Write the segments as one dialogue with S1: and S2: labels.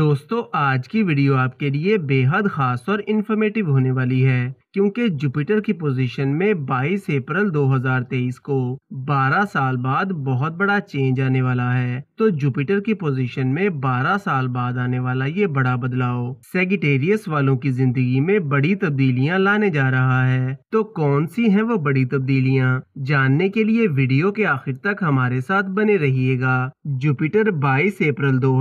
S1: दोस्तों आज की वीडियो आपके लिए बेहद ख़ास और इन्फॉर्मेटिव होने वाली है क्योंकि जुपिटर की पोजीशन में 22 अप्रैल 2023 को 12 साल बाद बहुत बड़ा चेंज आने वाला है तो जुपिटर की पोजीशन में 12 साल बाद आने वाला ये बड़ा बदलाव सेगिटेरियस वालों की जिंदगी में बड़ी तब्दीलियां लाने जा रहा है तो कौन सी हैं वो बड़ी तब्दीलियां जानने के लिए वीडियो के आखिर तक हमारे साथ बने रहिएगा जुपिटर बाईस अप्रैल दो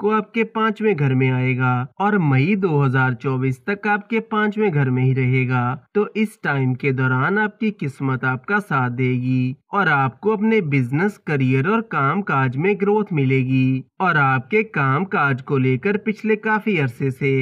S1: को आपके पांचवे घर में आएगा और मई दो तक आपके पांचवे घर में ही रहे रहेगा तो इस टाइम के दौरान आपकी किस्मत आपका साथ देगी और आपको अपने बिजनेस करियर और काम काज में ग्रोथ मिलेगी और आपके काम काज को लेकर पिछले काफी अरसे से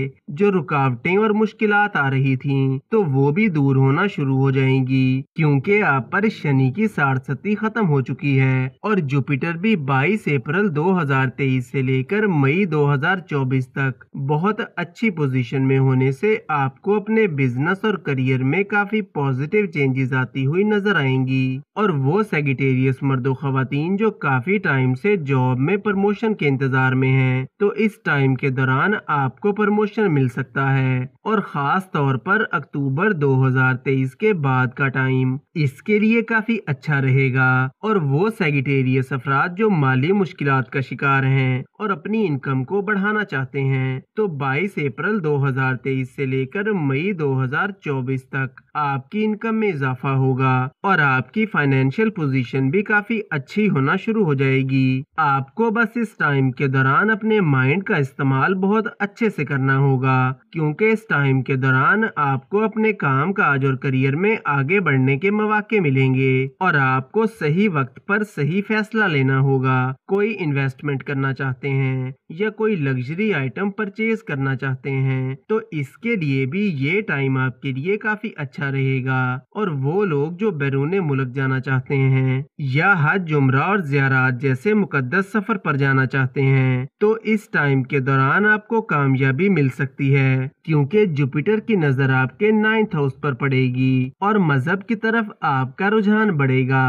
S1: जो रुकावटें और मुश्किल आ रही थी तो वो भी दूर होना शुरू हो जाएंगी क्योंकि आप पर शनि की सारसती खत्म हो चुकी है और जुपिटर भी 22 अप्रैल 2023 से लेकर मई 2024 तक बहुत अच्छी पोजीशन में होने से आपको अपने बिजनेस और करियर में काफी पॉजिटिव चेंजेस आती हुई नजर आएंगी और वो सेगिटेरियस मर्दो खातन जो काफ़ी टाइम से जॉब में प्रमोशन के इंतज़ार में हैं तो इस टाइम के दौरान आपको प्रमोशन मिल सकता है और ख़ास तौर पर अक्टूबर 2023 के बाद का टाइम इसके लिए काफ़ी अच्छा रहेगा और वो सेगिटेरियस अफराद जो माली मुश्किल का शिकार है और अपनी इनकम को बढ़ाना चाहते हैं तो 22 अप्रैल 2023 से लेकर मई 2024 तक आपकी इनकम में इजाफा होगा और आपकी फाइनेंशियल फाइनेंशियल पोजीशन भी काफ़ी अच्छी होना शुरू हो जाएगी आपको बस इस टाइम के दौरान अपने माइंड का इस्तेमाल बहुत अच्छे से करना होगा क्योंकि इस टाइम के दौरान आपको अपने काम काज और करियर में आगे बढ़ने के मौके मिलेंगे और आपको सही वक्त पर सही फैसला लेना होगा कोई इन्वेस्टमेंट करना चाहते हैं या कोई लग्जरी आइटम परचेज करना चाहते हैं तो इसके लिए भी ये टाइम आपके लिए काफ़ी अच्छा रहेगा और वो लोग जो बैरून मुल्क जाना चाहते चाहते हैं या हज जुमरा और जियारात जैसे मुकदस सफर पर जाना चाहते हैं तो इस टाइम के दौरान आपको कामयाबी मिल सकती है क्योंकि जुपिटर की नजर आपके नाइन्थ हाउस पर पड़ेगी और मजहब की तरफ आपका रुझान बढ़ेगा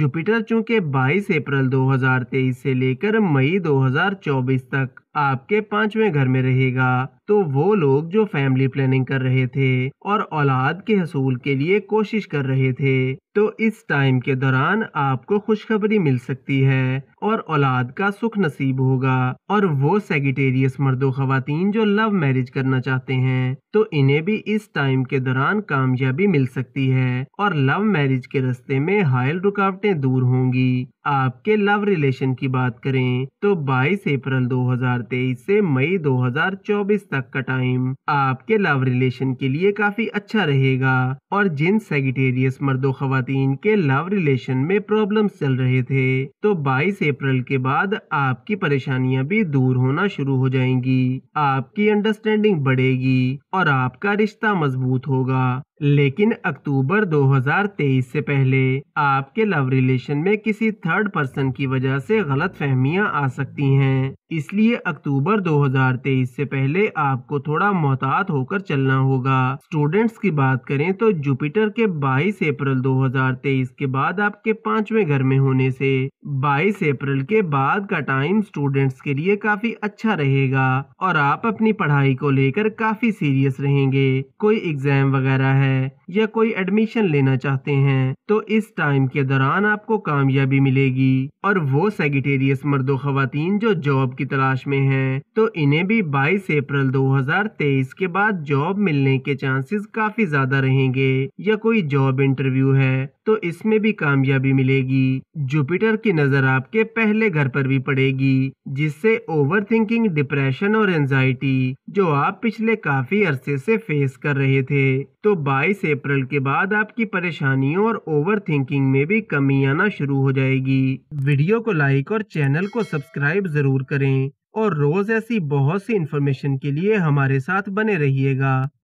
S1: जुपिटर चूँकि 22 अप्रैल 2023 से लेकर मई 2024 तक आपके पांचवें घर में रहेगा तो वो लोग जो फैमिली प्लानिंग कर रहे थे और औलाद के हसूल के लिए कोशिश कर रहे थे तो इस टाइम के दौरान आपको खुशखबरी मिल सकती है और औलाद का सुख नसीब होगा और वो सेगिटेरियस मर्दो खातन जो लव मैरिज करना चाहते हैं तो इन्हें भी इस टाइम के दौरान कामयाबी मिल सकती है और लव मैरिज के रस्ते में हायल रुकावटें दूर होंगी आपके लव रिलेशन की बात करें तो 22 अप्रैल 2023 से मई 2024 तक का टाइम आपके लव रिलेशन के लिए काफी अच्छा रहेगा और जिन सेगिटेरियस मर्दो खातन के लव रिलेशन में प्रॉब्लम चल रहे थे तो 22 अप्रैल के बाद आपकी परेशानियां भी दूर होना शुरू हो जाएंगी आपकी अंडरस्टैंडिंग बढ़ेगी और और आपका रिश्ता मजबूत होगा लेकिन अक्टूबर 2023 से पहले आपके लव रिलेशन में किसी थर्ड पर्सन की वजह से गलत फहमियाँ आ सकती हैं इसलिए अक्टूबर 2023 से पहले आपको थोड़ा मोहतात होकर चलना होगा स्टूडेंट्स की बात करें तो जुपिटर के 22 अप्रैल 2023 के बाद आपके पांचवें घर में होने से 22 अप्रैल के बाद का टाइम स्टूडेंट्स के लिए काफी अच्छा रहेगा और आप अपनी पढ़ाई को लेकर काफी सीरियस रहेंगे कोई एग्जाम वगैरह है हैं या कोई एडमिशन लेना चाहते हैं तो इस टाइम के दौरान आपको कामयाबी मिलेगी और वो सेगिटेरियस मर्दो खातन जो जॉब की तलाश में हैं तो इन्हें भी 22 अप्रैल 2023 के बाद जॉब मिलने के चांसेस काफी ज्यादा रहेंगे या कोई जॉब इंटरव्यू है तो इसमें भी कामयाबी मिलेगी जुपिटर की नजर आपके पहले घर पर भी पड़ेगी जिससे ओवर थिंकिंग डिप्रेशन और एंजाइटी जो आप पिछले काफी अरसे से फेस कर रहे थे तो बाईस अप्रैल के बाद आपकी परेशानियों और ओवर थिंकिंग में भी कमी आना शुरू हो जाएगी वीडियो को लाइक और चैनल को सब्सक्राइब जरूर करें और रोज ऐसी बहुत सी इन्फॉर्मेशन के लिए हमारे साथ बने रहिएगा